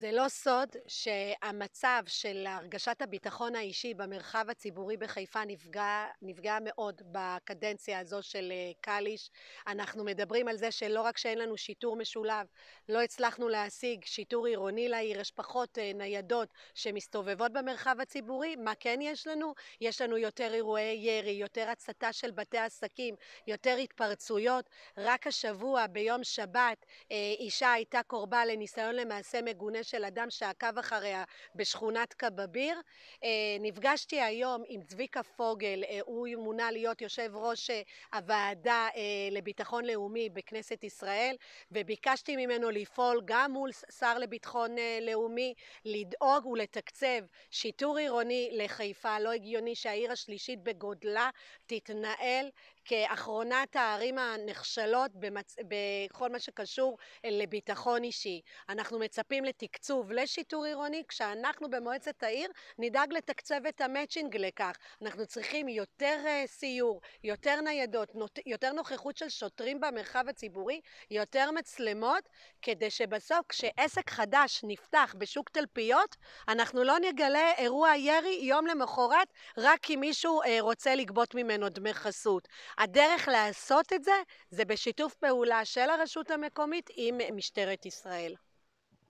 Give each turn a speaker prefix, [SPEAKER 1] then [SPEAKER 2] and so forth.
[SPEAKER 1] זה לא סוד שהמצב של הרגשת הביטחון האישי במרחב הציבורי בחיפה נפגע, נפגע מאוד בקדנציה הזו של אה, קליש. אנחנו מדברים על זה שלא רק שאין לנו שיטור משולב, לא הצלחנו להשיג שיטור עירוני לעיר, יש פחות אה, ניידות שמסתובבות במרחב הציבורי. מה כן יש לנו? יש לנו יותר אירועי ירי, יותר הצתה של בתי עסקים, יותר התפרצויות. רק השבוע ביום שבת אה, אישה הייתה קורבה לניסיון למעשה מגונה של אדם שעקב אחריה בשכונת קבביר. אה, נפגשתי היום עם צביקה פוגל, אה, הוא מונה להיות יושב ראש אה, הוועדה לביטחון לאומי בכנסת ישראל, וביקשתי ממנו לפעול גם מול שר לביטחון לאומי, לדאוג ולתקצב שיטור עירוני לחיפה. לא הגיוני שהעיר השלישית בגודלה תתנהל כאחרונת הערים הנחשלות במצ... בכל מה שקשור לביטחון אישי. אנחנו מצפים לתקצוב לשיטור עירוני, כשאנחנו במועצת העיר נדאג לתקצב את המצ'ינג לכך. אנחנו צריכים יותר אה, סיור, יותר ניידות, יותר נוכחות של שוטרים במרחב הציבורי, יותר מצלמות, כדי שבסוף כשעסק חדש נפתח בשוק תלפיות, אנחנו לא נגלה אירוע ירי יום למחרת רק כי מישהו אה, רוצה לגבות ממנו דמי חסות. הדרך לעשות את זה, זה בשיתוף פעולה של הרשות המקומית עם משטרת ישראל.